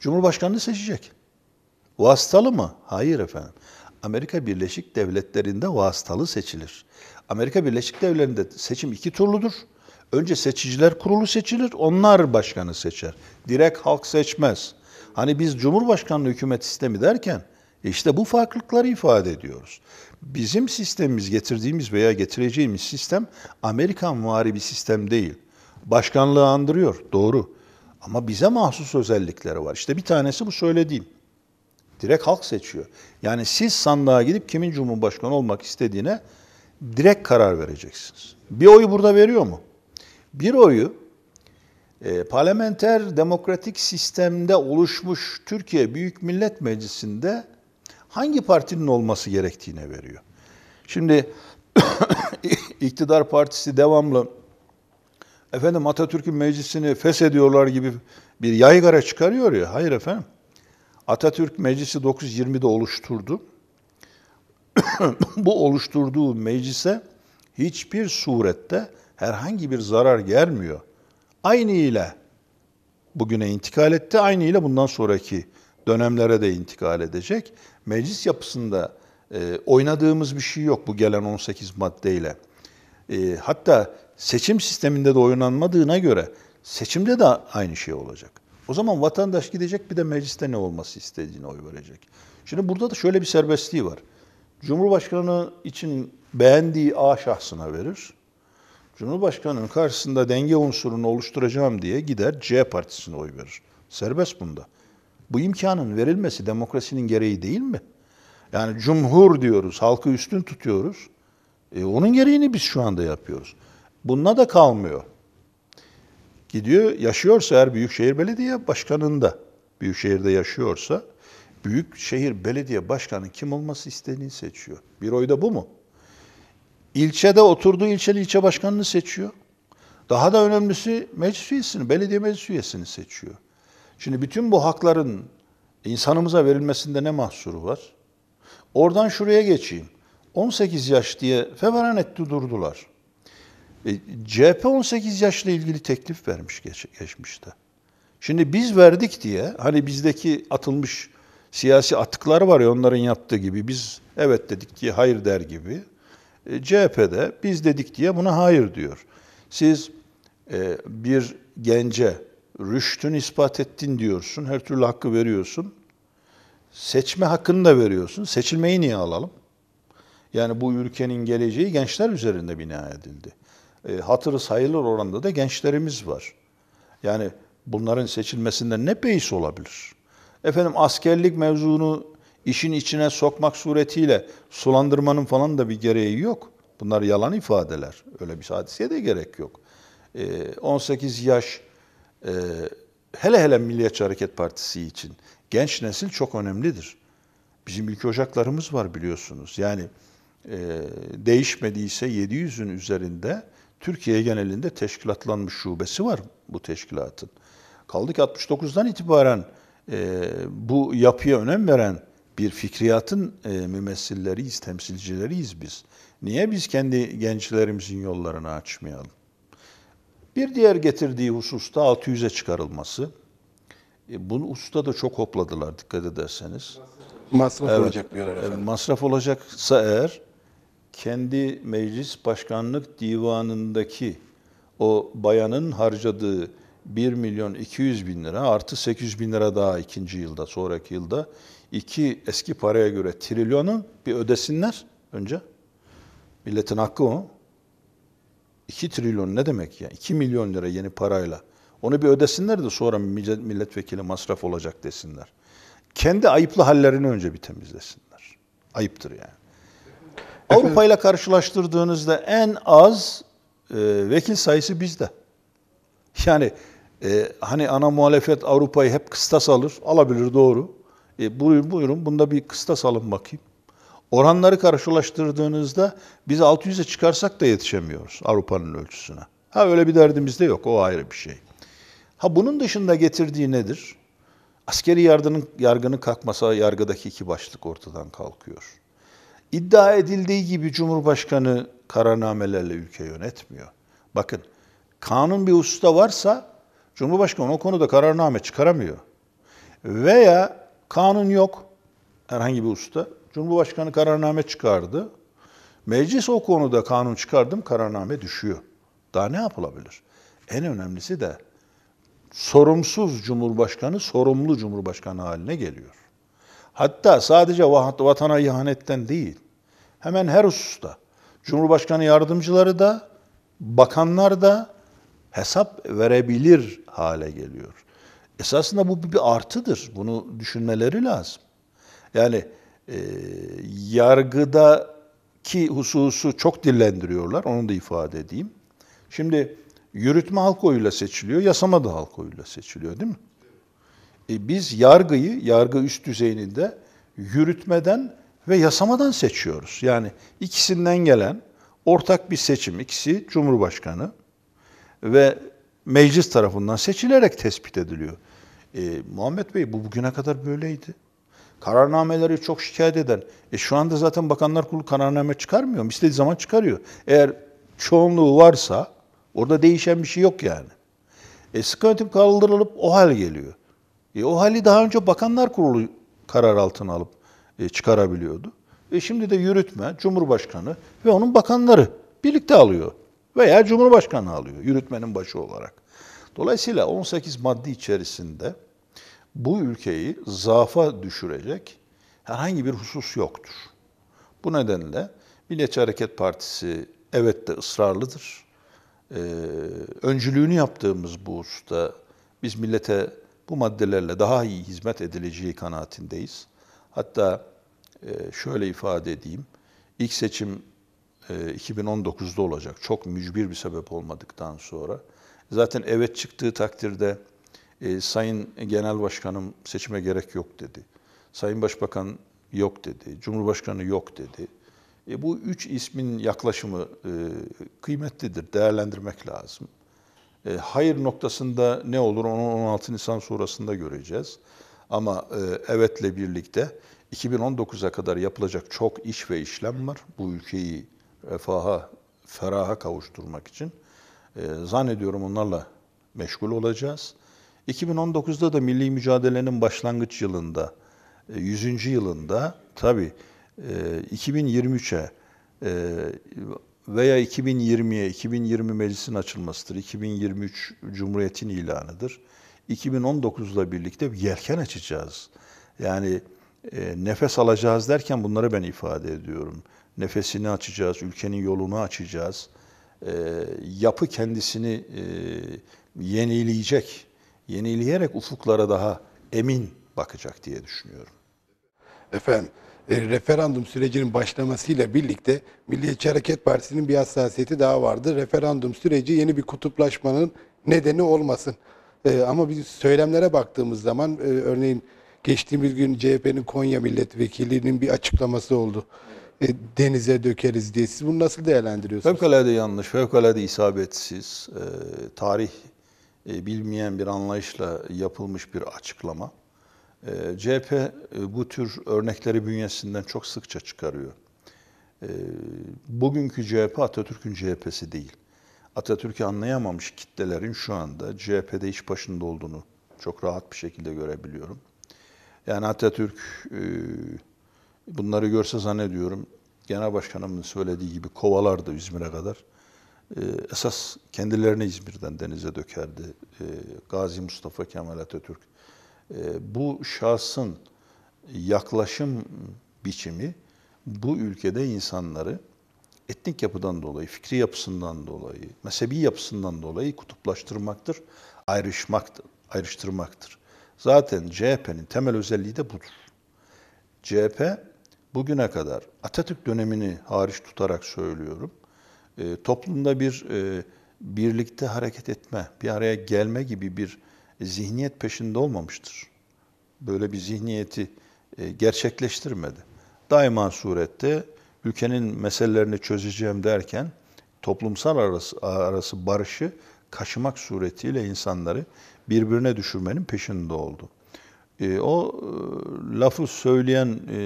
Speaker 2: Cumhurbaşkanını seçecek. Vasıtalı mı? Hayır efendim. Amerika Birleşik Devletleri'nde vasıtalı seçilir. Amerika Birleşik Devletleri'nde seçim iki turludur. Önce seçiciler kurulu seçilir, onlar başkanı seçer. Direkt halk seçmez. Hani biz Cumhurbaşkanlığı hükümet sistemi derken e işte bu farklılıkları ifade ediyoruz. Bizim sistemimiz, getirdiğimiz veya getireceğimiz sistem Amerikan muhari bir sistem değil. Başkanlığı andırıyor, doğru. Ama bize mahsus özellikleri var. İşte bir tanesi bu söylediğim. Direkt halk seçiyor. Yani siz sandığa gidip kimin cumhurbaşkanı olmak istediğine direkt karar vereceksiniz. Bir oyu burada veriyor mu? Bir oyu e, parlamenter demokratik sistemde oluşmuş Türkiye Büyük Millet Meclisi'nde hangi partinin olması gerektiğine veriyor. Şimdi iktidar partisi devamlı efendim Atatürk'ün meclisini feshediyorlar gibi bir yaygara çıkarıyor ya. Hayır efendim. Atatürk meclisi 920'de oluşturdu. Bu oluşturduğu meclise hiçbir surette herhangi bir zarar gelmiyor. Aynı ile bugüne intikal etti, aynı ile bundan sonraki dönemlere de intikal edecek. Meclis yapısında e, oynadığımız bir şey yok bu gelen 18 maddeyle. E, hatta seçim sisteminde de oynanmadığına göre seçimde de aynı şey olacak. O zaman vatandaş gidecek bir de mecliste ne olması istediğini oy verecek. Şimdi burada da şöyle bir serbestliği var. Cumhurbaşkanı için beğendiği A şahsına verir. Cumhurbaşkanının karşısında denge unsurunu oluşturacağım diye gider C partisine oy verir. Serbest bunda. Bu imkanın verilmesi demokrasinin gereği değil mi? Yani cumhur diyoruz, halkı üstün tutuyoruz. E, onun gereğini biz şu anda yapıyoruz. Bununla da kalmıyor. Gidiyor, yaşıyorsa eğer Büyükşehir Belediye Başkanı'nda, Büyükşehir'de yaşıyorsa, Büyükşehir Belediye Başkanı kim olması istediğini seçiyor. Bir oyda bu mu? İlçede oturduğu ilçenin ilçe başkanını seçiyor. Daha da önemlisi meclis üyesini, belediye meclis üyesini seçiyor. Şimdi bütün bu hakların insanımıza verilmesinde ne mahsuru var? Oradan şuraya geçeyim. 18 yaş diye feveran etti durdular. E, CHP 18 yaşla ilgili teklif vermiş geç, geçmişte. Şimdi biz verdik diye hani bizdeki atılmış siyasi atıklar var ya onların yaptığı gibi biz evet dedik ki hayır der gibi. E, CHP'de biz dedik diye buna hayır diyor. Siz e, bir gence rüştün ispat ettin diyorsun, her türlü hakkı veriyorsun. Seçme hakkını da veriyorsun. Seçilmeyi niye alalım? Yani bu ülkenin geleceği gençler üzerinde bina edildi. E, hatırı sayılır oranda da gençlerimiz var. Yani bunların seçilmesinden ne beis olabilir? Efendim askerlik mevzunu işin içine sokmak suretiyle sulandırmanın falan da bir gereği yok. Bunlar yalan ifadeler. Öyle bir hadiseye de gerek yok. E, ee, 18 yaş e, hele hele Milliyetçi Hareket Partisi için genç nesil çok önemlidir. Bizim ülke ocaklarımız var biliyorsunuz. Yani e, değişmediyse 700'ün üzerinde Türkiye genelinde teşkilatlanmış şubesi var bu teşkilatın. Kaldı ki 69'dan itibaren e, bu yapıya önem veren bir fikriyatın e, mümessilleriyiz, temsilcileriyiz biz. Niye biz kendi gençlerimizin yollarını açmayalım? Bir diğer getirdiği hususta 600'e çıkarılması. E, bunu usta da çok hopladılar dikkat ederseniz. Masraf evet, olacak diyorlar efendim. masraf olacaksa eğer kendi meclis başkanlık divanındaki o bayanın harcadığı 1 milyon 200 bin lira artı 800 bin lira daha ikinci yılda, sonraki yılda 2 eski paraya göre trilyonu bir ödesinler önce. Milletin hakkı o. 2 trilyon ne demek ya? 2 milyon lira yeni parayla. Onu bir ödesinler de sonra milletvekili masraf olacak desinler. Kendi ayıplı hallerini önce bir temizlesinler. Ayıptır yani. Avrupa ile karşılaştırdığınızda en az e, vekil sayısı bizde. Yani e, hani ana muhalefet Avrupa'yı hep kıstas alır. Alabilir doğru. E, buyurun buyurun bunda bir kıstas alın bakayım. Oranları karşılaştırdığınızda biz 600'e çıkarsak da yetişemiyoruz Avrupa'nın ölçüsüne. Ha öyle bir derdimiz de yok o ayrı bir şey. Ha bunun dışında getirdiği nedir? Askeri yargının, yargının kalkmasa yargıdaki iki başlık ortadan kalkıyor. İddia edildiği gibi Cumhurbaşkanı kararnamelerle ülke yönetmiyor. Bakın kanun bir usta varsa Cumhurbaşkanı o konuda kararname çıkaramıyor. Veya Kanun yok herhangi bir usta. Cumhurbaşkanı kararname çıkardı. Meclis o konuda kanun çıkardım, kararname düşüyor. Daha ne yapılabilir? En önemlisi de sorumsuz cumhurbaşkanı sorumlu cumhurbaşkanı haline geliyor. Hatta sadece vatana ihanetten değil, hemen her hususta Cumhurbaşkanı yardımcıları da, bakanlar da hesap verebilir hale geliyor esasında bu bir artıdır. Bunu düşünmeleri lazım. Yani e, yargıdaki hususu çok dillendiriyorlar. Onu da ifade edeyim. Şimdi yürütme halk oyuyla seçiliyor, yasama da halk oyuyla seçiliyor değil mi? E, biz yargıyı, yargı üst düzeyinde yürütmeden ve yasamadan seçiyoruz. Yani ikisinden gelen ortak bir seçim. İkisi Cumhurbaşkanı ve meclis tarafından seçilerek tespit ediliyor. E, Muhammed Bey bu bugüne kadar böyleydi. Kararnameleri çok şikayet eden, e, şu anda zaten Bakanlar Kurulu kararname çıkarmıyor mu? İstediği zaman çıkarıyor. Eğer çoğunluğu varsa orada değişen bir şey yok yani. E, sıkı yönetim kaldırılıp o hal geliyor. E, o hali daha önce Bakanlar Kurulu karar altına alıp e, çıkarabiliyordu. E, şimdi de yürütme, Cumhurbaşkanı ve onun bakanları birlikte alıyor veya Cumhurbaşkanı alıyor yürütmenin başı olarak. Dolayısıyla 18 madde içerisinde bu ülkeyi zaafa düşürecek herhangi bir husus yoktur. Bu nedenle Milliyetçi Hareket Partisi evet de ısrarlıdır. Ee, öncülüğünü yaptığımız bu hususta biz millete bu maddelerle daha iyi hizmet edileceği kanaatindeyiz. Hatta e, şöyle ifade edeyim, ilk seçim 2019'da e, olacak. Çok mücbir bir sebep olmadıktan sonra. Zaten evet çıktığı takdirde e, Sayın Genel Başkanım seçime gerek yok dedi. Sayın Başbakan yok dedi. Cumhurbaşkanı yok dedi. E, bu üç ismin yaklaşımı e, kıymetlidir. Değerlendirmek lazım. hayır noktasında ne olur onu 16 Nisan sonrasında göreceğiz. Ama evetle birlikte 2019'a kadar yapılacak çok iş ve işlem var. Bu ülkeyi refaha, feraha kavuşturmak için e, zannediyorum onlarla meşgul olacağız. 2019'da da milli mücadelenin başlangıç yılında, 100. E, yılında tabi 2023'e e, veya 2020'ye, 2020 meclisin açılmasıdır, 2023 Cumhuriyet'in ilanıdır. 2019'la birlikte bir yelken açacağız. Yani e, nefes alacağız derken bunları ben ifade ediyorum nefesini açacağız, ülkenin yolunu açacağız. E, yapı kendisini e, yenileyecek, yenileyerek ufuklara daha emin bakacak diye düşünüyorum. Efendim, e, referandum sürecinin
Speaker 1: başlamasıyla birlikte Milliyetçi Hareket Partisi'nin bir hassasiyeti daha vardı. Referandum süreci yeni bir kutuplaşmanın nedeni olmasın. E, ama biz söylemlere baktığımız zaman e, örneğin geçtiğimiz gün CHP'nin Konya milletvekilinin bir açıklaması oldu. Evet e,
Speaker 2: denize dökeriz diye. Siz bunu nasıl değerlendiriyorsunuz? Fevkalade yanlış, fevkalade isabetsiz, e, tarih e, bilmeyen bir anlayışla yapılmış bir açıklama. E, CHP bu tür örnekleri bünyesinden çok sıkça çıkarıyor. bugünkü CHP Atatürk'ün CHP'si değil. Atatürk'ü anlayamamış kitlelerin şu anda CHP'de iş başında olduğunu çok rahat bir şekilde görebiliyorum. Yani Atatürk Bunları görse zannediyorum Genel Başkanımın söylediği gibi kovalardı İzmir'e kadar. Ee, esas kendilerini İzmir'den denize dökerdi. Ee, Gazi Mustafa Kemal Atatürk. Ee, bu şahsın yaklaşım biçimi bu ülkede insanları etnik yapıdan dolayı, fikri yapısından dolayı, mezhebi yapısından dolayı kutuplaştırmaktır, ayrışmaktır, ayrıştırmaktır. Zaten CHP'nin temel özelliği de budur. CHP bugüne kadar Atatürk dönemini hariç tutarak söylüyorum. E, toplumda bir e, birlikte hareket etme, bir araya gelme gibi bir zihniyet peşinde olmamıştır. Böyle bir zihniyeti e, gerçekleştirmedi. Daima surette ülkenin meselelerini çözeceğim derken toplumsal arası, arası barışı kaşımak suretiyle insanları birbirine düşürmenin peşinde oldu. E, o e, lafı söyleyen e,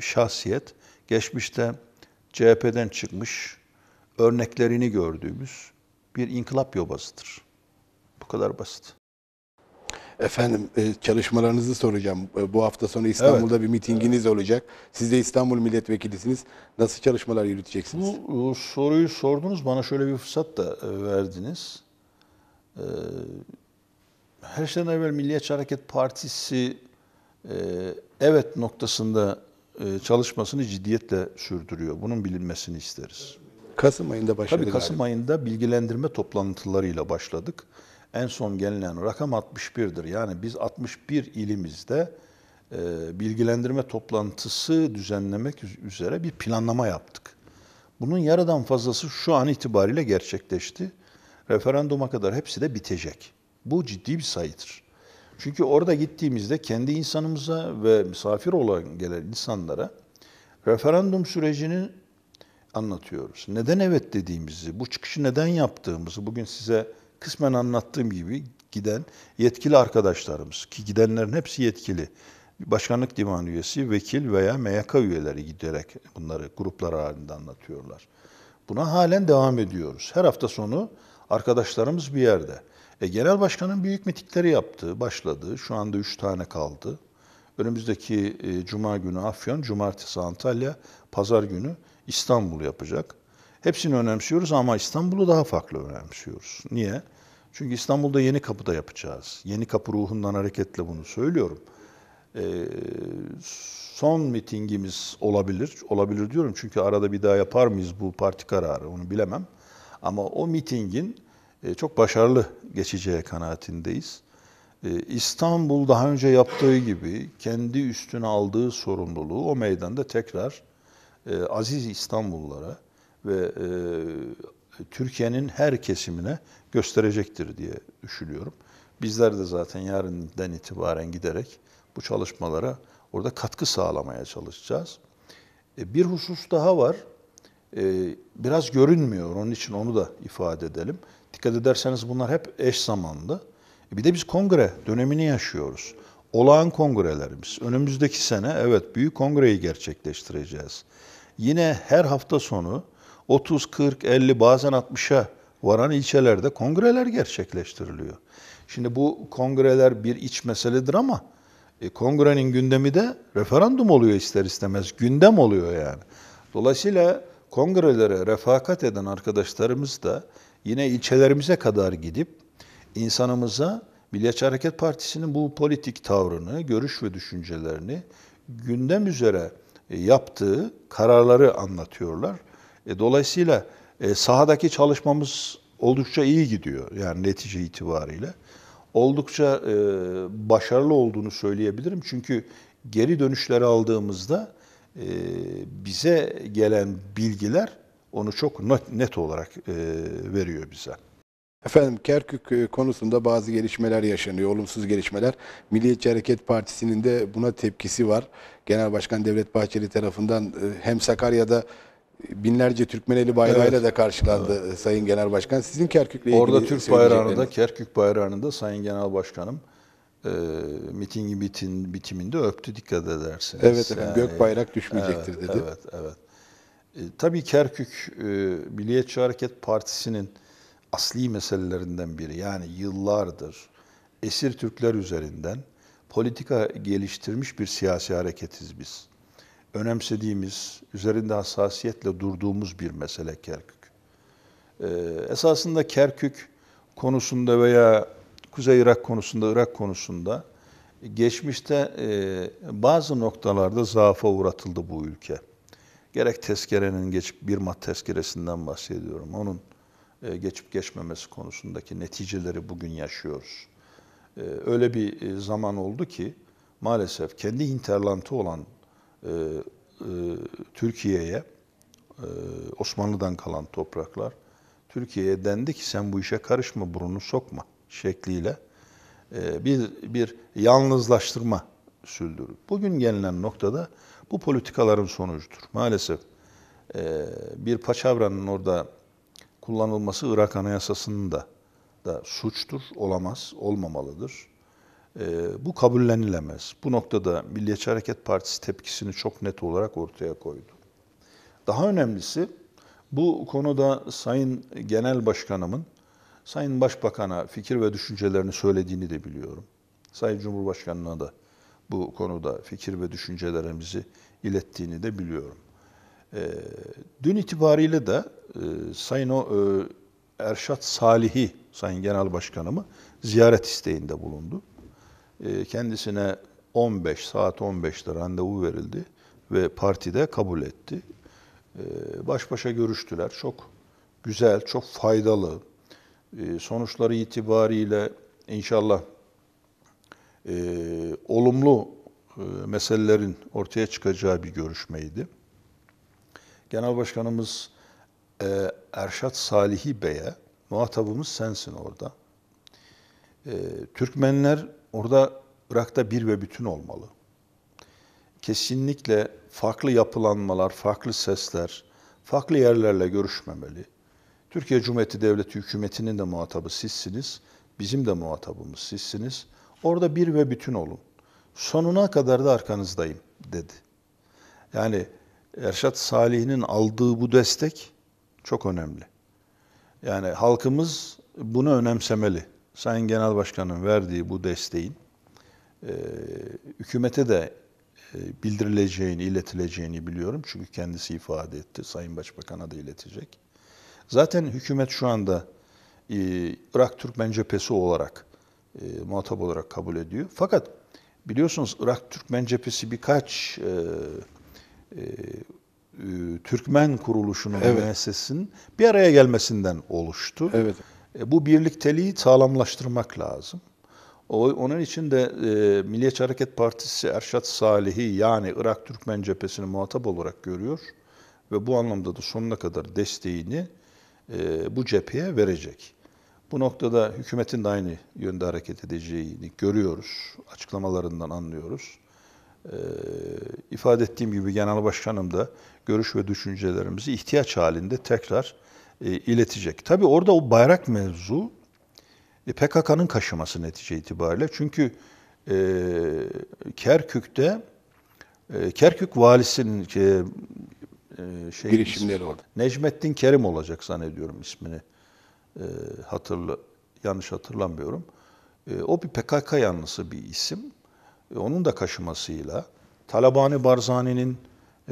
Speaker 2: şahsiyet geçmişte CHP'den çıkmış örneklerini gördüğümüz bir inkılap yobasıdır. Bu kadar basit. Efendim e,
Speaker 1: çalışmalarınızı soracağım. E, bu hafta sonu İstanbul'da evet. bir mitinginiz evet. olacak. Siz de İstanbul milletvekilisiniz.
Speaker 2: Nasıl çalışmalar yürüteceksiniz? Bu soruyu sordunuz. Bana şöyle bir fırsat da e, verdiniz her şeyden evvel Milliyetçi Hareket Partisi e, evet noktasında e, çalışmasını ciddiyetle sürdürüyor. Bunun bilinmesini isteriz. Kasım ayında başladı. Tabii Kasım galiba. ayında bilgilendirme toplantılarıyla başladık. En son gelinen rakam 61'dir. Yani biz 61 ilimizde e, bilgilendirme toplantısı düzenlemek üzere bir planlama yaptık. Bunun yarıdan fazlası şu an itibariyle gerçekleşti. Referanduma kadar hepsi de bitecek. Bu ciddi bir sayıdır. Çünkü orada gittiğimizde kendi insanımıza ve misafir olan gelen insanlara referandum sürecini anlatıyoruz. Neden evet dediğimizi, bu çıkışı neden yaptığımızı bugün size kısmen anlattığım gibi giden yetkili arkadaşlarımız ki gidenlerin hepsi yetkili. Başkanlık divan üyesi, vekil veya MYK üyeleri giderek bunları gruplar halinde anlatıyorlar. Buna halen devam ediyoruz. Her hafta sonu arkadaşlarımız bir yerde. E, genel başkanın büyük mitikleri yaptı, başladı. Şu anda üç tane kaldı. Önümüzdeki e, cuma günü Afyon, cumartesi Antalya, pazar günü İstanbul yapacak. Hepsini önemsiyoruz ama İstanbul'u daha farklı önemsiyoruz. Niye? Çünkü İstanbul'da yeni kapıda yapacağız. Yeni kapı ruhundan hareketle bunu söylüyorum. E, son mitingimiz olabilir. Olabilir diyorum çünkü arada bir daha yapar mıyız bu parti kararı onu bilemem. Ama o mitingin e, çok başarılı geçeceği kanaatindeyiz. E, İstanbul daha önce yaptığı gibi kendi üstüne aldığı sorumluluğu o meydanda tekrar e, aziz İstanbullulara ve Türkiye'nin her kesimine gösterecektir diye düşünüyorum. Bizler de zaten yarından itibaren giderek bu çalışmalara orada katkı sağlamaya çalışacağız. Bir husus daha var. Biraz görünmüyor, onun için onu da ifade edelim. Dikkat ederseniz bunlar hep eş zamanlı. E, bir de biz kongre dönemini yaşıyoruz. Olağan kongrelerimiz. Önümüzdeki sene evet büyük kongreyi gerçekleştireceğiz. Yine her hafta sonu 30, 40, 50 bazen 60'a varan ilçelerde kongreler gerçekleştiriliyor. Şimdi bu kongreler bir iç meseledir ama e, kongrenin gündemi de referandum oluyor ister istemez. Gündem oluyor yani. Dolayısıyla kongrelere refakat eden arkadaşlarımız da yine ilçelerimize kadar gidip insanımıza Milliyetçi Hareket Partisi'nin bu politik tavrını, görüş ve düşüncelerini gündem üzere e, yaptığı kararları anlatıyorlar. E, dolayısıyla e, sahadaki çalışmamız oldukça iyi gidiyor yani netice itibariyle. Oldukça başarılı olduğunu söyleyebilirim. Çünkü geri dönüşleri aldığımızda bize gelen bilgiler onu çok net olarak e, veriyor bize.
Speaker 1: Efendim Kerkük e, konusunda bazı gelişmeler yaşanıyor, olumsuz gelişmeler. Milliyetçi Hareket Partisi'nin de buna tepkisi var. Genel Başkan Devlet Bahçeli tarafından e, hem Sakarya'da
Speaker 2: binlerce Türkmeneli bayrağıyla
Speaker 1: evet. da karşılandı evet. Sayın Genel Başkan. Sizin Kerkük'le ilgili Orada Türk bayrağını da
Speaker 2: Kerkük bayrağını da Sayın Genel Başkanım e, mitingin bitin, bitiminde öptü dikkat edersiniz. Evet efendim yani, gök bayrak düşmeyecektir evet, dedi. Evet evet. E, tabii Kerkük e, Milliyetçi Hareket Partisi'nin asli meselelerinden biri. Yani yıllardır esir Türkler üzerinden politika geliştirmiş bir siyasi hareketiz biz. Önemsediğimiz, üzerinde hassasiyetle durduğumuz bir mesele Kerkük. E, esasında Kerkük konusunda veya Kuzey Irak konusunda, Irak konusunda geçmişte e, bazı noktalarda zaafa uğratıldı bu ülke. Gerek tezkerenin geçip bir mat tezkeresinden bahsediyorum. Onun e, geçip geçmemesi konusundaki neticeleri bugün yaşıyoruz. E, öyle bir e, zaman oldu ki maalesef kendi interlantı olan Türkiye'ye Osmanlı'dan kalan topraklar Türkiye'ye dendi ki sen bu işe karışma, burnunu sokma şekliyle bir, bir yalnızlaştırma sürdürür. Bugün gelinen noktada bu politikaların sonucudur. Maalesef e, bir paçavranın orada kullanılması Irak Anayasası'nın da, da suçtur, olamaz, olmamalıdır. E, bu kabullenilemez. Bu noktada Milliyetçi Hareket Partisi tepkisini çok net olarak ortaya koydu. Daha önemlisi bu konuda Sayın Genel Başkanımın Sayın Başbakan'a fikir ve düşüncelerini söylediğini de biliyorum. Sayın Cumhurbaşkanı'na da bu konuda fikir ve düşüncelerimizi ilettiğini de biliyorum. E, dün itibariyle de e, Sayın o, e, Erşat Salihi, Sayın Genel Başkanımı ziyaret isteğinde bulundu. E, kendisine 15 saat 15'te randevu verildi ve partide kabul etti. E, baş başa görüştüler. Çok güzel, çok faydalı. E, sonuçları itibariyle inşallah e, olumlu e, meselelerin ortaya çıkacağı bir görüşmeydi. Genel Başkanımız e, Erşat Salihi Bey'e, muhatabımız sensin orada. E, Türkmenler orada Irak'ta bir ve bütün olmalı. Kesinlikle farklı yapılanmalar, farklı sesler, farklı yerlerle görüşmemeli. Türkiye Cumhuriyeti Devleti hükümetinin de muhatabı sizsiniz, bizim de muhatabımız sizsiniz. Orada bir ve bütün olun. Sonuna kadar da arkanızdayım dedi. Yani Erşat Salih'in aldığı bu destek çok önemli. Yani halkımız bunu önemsemeli. Sayın Genel Başkan'ın verdiği bu desteğin e, hükümete de e, bildirileceğini, iletileceğini biliyorum. Çünkü kendisi ifade etti. Sayın Başbakan'a da iletecek. Zaten hükümet şu anda e, Irak Türkmen Cephesi olarak e, muhatap olarak kabul ediyor. Fakat biliyorsunuz Irak-Türkmen cephesi birkaç e, e, e, Türkmen kuruluşunun evet. müessesinin bir araya gelmesinden oluştu. Evet. E, bu birlikteliği sağlamlaştırmak lazım. O, onun için de e, Milliyetçi Hareket Partisi Erşat Salih'i yani Irak Türkmen cephesini muhatap olarak görüyor ve bu anlamda da sonuna kadar desteğini e, bu cepheye verecek. Bu noktada hükümetin de aynı yönde hareket edeceğini görüyoruz. Açıklamalarından anlıyoruz. Ee, ifade ettiğim gibi Genel Başkanım da görüş ve düşüncelerimizi ihtiyaç halinde tekrar e, iletecek. Tabi orada o bayrak mevzu e, PKK'nın kaşıması netice itibariyle. Çünkü e, Kerkük'te e, Kerkük valisinin şey, e, şey, girişimleri orada. Necmettin Kerim olacak zannediyorum ismini e, hatırla, yanlış hatırlamıyorum. E, o bir PKK yanlısı bir isim. E, onun da kaşımasıyla Talabani Barzani'nin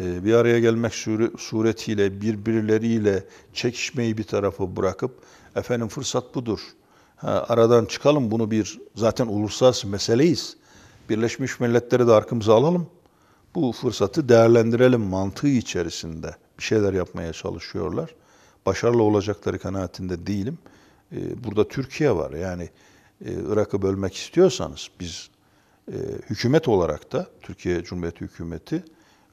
Speaker 2: e, bir araya gelmek suretiyle birbirleriyle çekişmeyi bir tarafa bırakıp efendim fırsat budur. Ha, aradan çıkalım bunu bir zaten uluslararası meseleyiz. Birleşmiş Milletleri de arkamıza alalım. Bu fırsatı değerlendirelim mantığı içerisinde bir şeyler yapmaya çalışıyorlar başarılı olacakları kanaatinde değilim. Ee, burada Türkiye var. Yani e, Irak'ı bölmek istiyorsanız biz e, hükümet olarak da Türkiye Cumhuriyeti hükümeti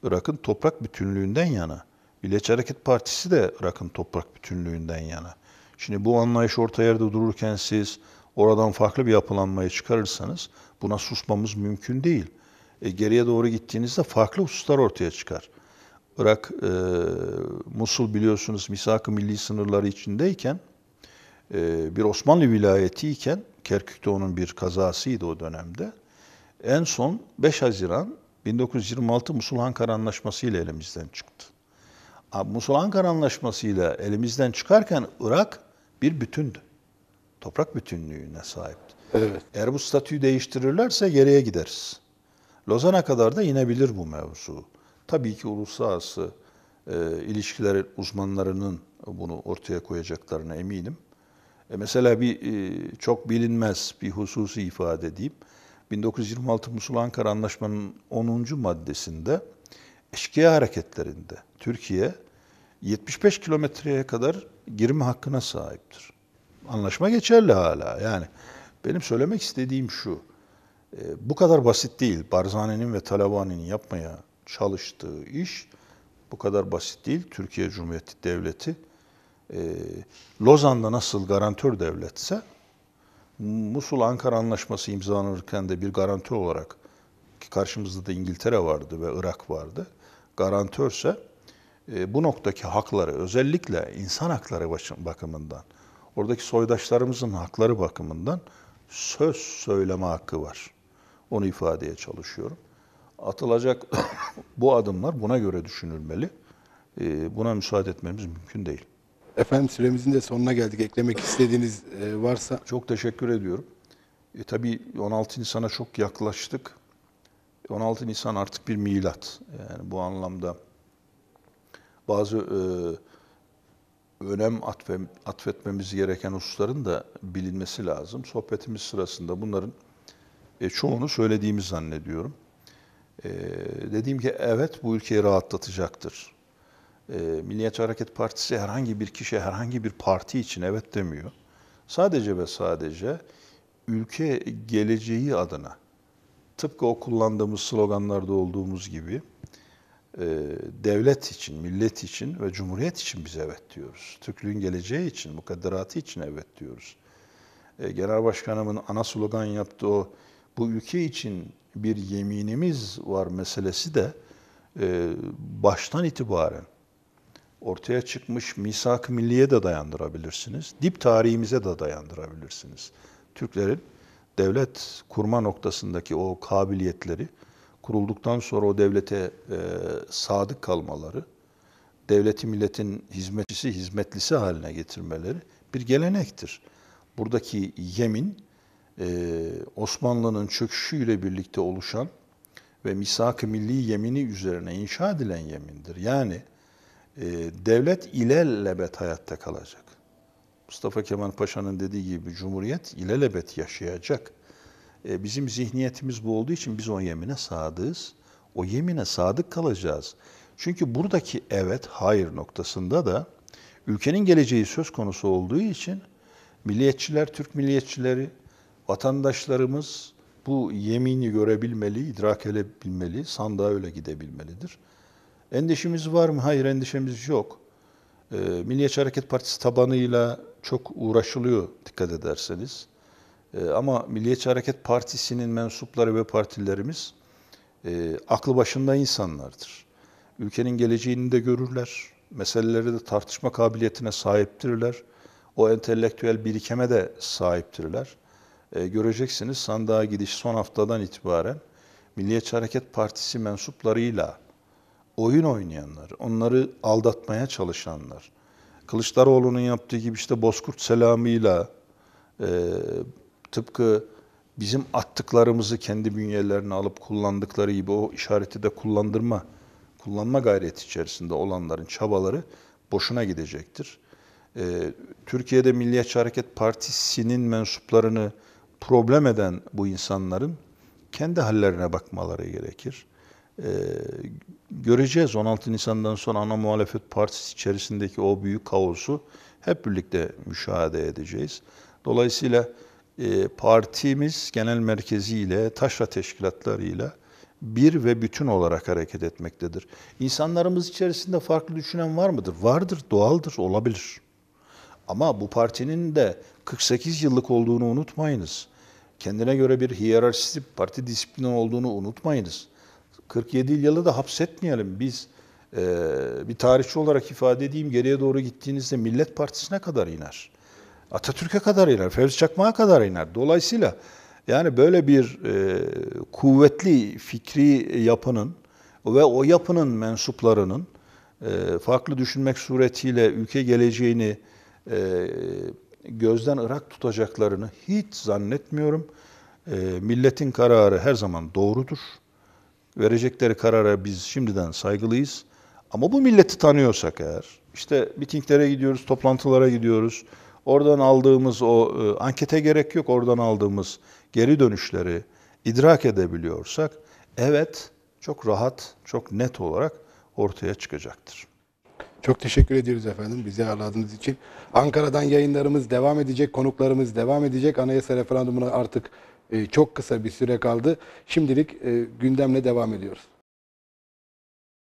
Speaker 2: Irak'ın toprak bütünlüğünden yana. Milliyetçi Hareket Partisi de Irak'ın toprak bütünlüğünden yana. Şimdi bu anlayış orta yerde dururken siz oradan farklı bir yapılanmayı çıkarırsanız buna susmamız mümkün değil. E, geriye doğru gittiğinizde farklı hususlar ortaya çıkar. Irak, e, Musul biliyorsunuz misak-ı milli sınırları içindeyken, e, bir Osmanlı vilayeti iken, Kerkük'te onun bir kazasıydı o dönemde. En son 5 Haziran 1926 Musul-Ankara Anlaşması ile elimizden çıktı. Musul-Ankara Anlaşması ile elimizden çıkarken Irak bir bütündü. Toprak bütünlüğüne sahipti. Evet. Eğer bu statüyü değiştirirlerse geriye gideriz. Lozan'a kadar da inebilir bu mevzu. Tabii ki uluslararası e, ilişkiler uzmanlarının bunu ortaya koyacaklarına eminim. E, mesela bir e, çok bilinmez bir hususi ifade edeyim. 1926 Musul Ankara Anlaşmanın 10. maddesinde eşkıya hareketlerinde Türkiye 75 kilometreye kadar girme hakkına sahiptir. Anlaşma geçerli hala. Yani benim söylemek istediğim şu. E, bu kadar basit değil. Barzani'nin ve Talabani'nin yapmaya çalıştığı iş bu kadar basit değil. Türkiye Cumhuriyeti Devleti e, Lozan'da nasıl garantör devletse Musul-Ankara Anlaşması imzalanırken de bir garantör olarak ki karşımızda da İngiltere vardı ve Irak vardı. Garantörse e, bu noktaki hakları özellikle insan hakları bakımından oradaki soydaşlarımızın hakları bakımından söz söyleme hakkı var. Onu ifadeye çalışıyorum atılacak bu adımlar buna göre düşünülmeli. Ee, buna müsaade etmemiz mümkün değil. Efendim süremizin de sonuna geldik. Eklemek istediğiniz e, varsa. Çok teşekkür ediyorum. E, tabii 16 Nisan'a çok yaklaştık. 16 Nisan artık bir milat. Yani bu anlamda bazı e, önem atfe, atfetmemiz gereken hususların da bilinmesi lazım. Sohbetimiz sırasında bunların e, çoğunu söylediğimi zannediyorum. Ee, dediğim ki evet bu ülkeyi rahatlatacaktır. Ee, Milliyetçi Hareket Partisi herhangi bir kişi, herhangi bir parti için evet demiyor. Sadece ve sadece ülke geleceği adına tıpkı o kullandığımız sloganlarda olduğumuz gibi e, devlet için, millet için ve cumhuriyet için biz evet diyoruz. Türklüğün geleceği için, mukadderatı için evet diyoruz. E, Genel Başkanımın ana slogan yaptığı o bu ülke için bir yeminimiz var meselesi de e, baştan itibaren ortaya çıkmış misak-ı milliye de dayandırabilirsiniz. Dip tarihimize de dayandırabilirsiniz. Türklerin devlet kurma noktasındaki o kabiliyetleri, kurulduktan sonra o devlete e, sadık kalmaları, devleti milletin hizmetçisi, hizmetlisi haline getirmeleri bir gelenektir. Buradaki yemin ee, Osmanlı'nın çöküşüyle birlikte oluşan ve misak-ı milli yemini üzerine inşa edilen yemindir. Yani e, devlet ilelebet hayatta kalacak. Mustafa Kemal Paşa'nın dediği gibi Cumhuriyet ilelebet yaşayacak. E, bizim zihniyetimiz bu olduğu için biz o yemine sadığız. O yemine sadık kalacağız. Çünkü buradaki evet, hayır noktasında da ülkenin geleceği söz konusu olduğu için milliyetçiler, Türk milliyetçileri, Vatandaşlarımız bu yemini görebilmeli, idrak edebilmeli, sandığa öyle gidebilmelidir. Endişemiz var mı? Hayır, endişemiz yok. E, Milliyetçi Hareket Partisi tabanıyla çok uğraşılıyor dikkat ederseniz. Ee, ama Milliyetçi Hareket Partisi'nin mensupları ve partilerimiz e, aklı başında insanlardır. Ülkenin geleceğini de görürler, meseleleri de tartışma kabiliyetine sahiptirler, o entelektüel birikeme de sahiptirler. Ee, göreceksiniz sandığa gidiş son haftadan itibaren Milliyetçi Hareket Partisi mensuplarıyla oyun oynayanlar, onları aldatmaya çalışanlar, Kılıçdaroğlu'nun yaptığı gibi işte Bozkurt selamıyla e, tıpkı bizim attıklarımızı kendi bünyelerine alıp kullandıkları gibi o işareti de kullandırma, kullanma gayreti içerisinde olanların çabaları boşuna gidecektir. Ee, Türkiye'de Milliyetçi Hareket Partisi'nin mensuplarını problem eden bu insanların kendi hallerine bakmaları gerekir. Ee, göreceğiz 16 Nisan'dan sonra ana muhalefet partisi içerisindeki o büyük kaosu hep birlikte müşahede edeceğiz. Dolayısıyla e, partimiz genel merkeziyle, taşra teşkilatlarıyla bir ve bütün olarak hareket etmektedir. İnsanlarımız içerisinde farklı düşünen var mıdır? Vardır, doğaldır, olabilir. Ama bu partinin de 48 yıllık olduğunu unutmayınız kendine göre bir hiyerarşisi, parti disiplini olduğunu unutmayınız. 47 yılı da hapsetmeyelim. Biz e, bir tarihçi olarak ifade edeyim, geriye doğru gittiğinizde Millet Partisi'ne kadar iner. Atatürk'e kadar iner, Fevzi Çakmak'a kadar iner. Dolayısıyla yani böyle bir e, kuvvetli fikri yapının ve o yapının mensuplarının e, farklı düşünmek suretiyle ülke geleceğini e, gözden ırak tutacaklarını hiç zannetmiyorum. E, milletin kararı her zaman doğrudur. Verecekleri karara biz şimdiden saygılıyız. Ama bu milleti tanıyorsak eğer, işte mitinglere gidiyoruz, toplantılara gidiyoruz. Oradan aldığımız o e, ankete gerek yok, oradan aldığımız geri dönüşleri idrak edebiliyorsak, evet çok rahat, çok net olarak ortaya çıkacaktır.
Speaker 1: Çok teşekkür ediyoruz efendim bizi ağırladığınız için. Ankara'dan yayınlarımız devam edecek, konuklarımız devam edecek. Anayasa referandumuna artık ee, çok kısa bir süre kaldı. Şimdilik e, gündemle devam ediyoruz.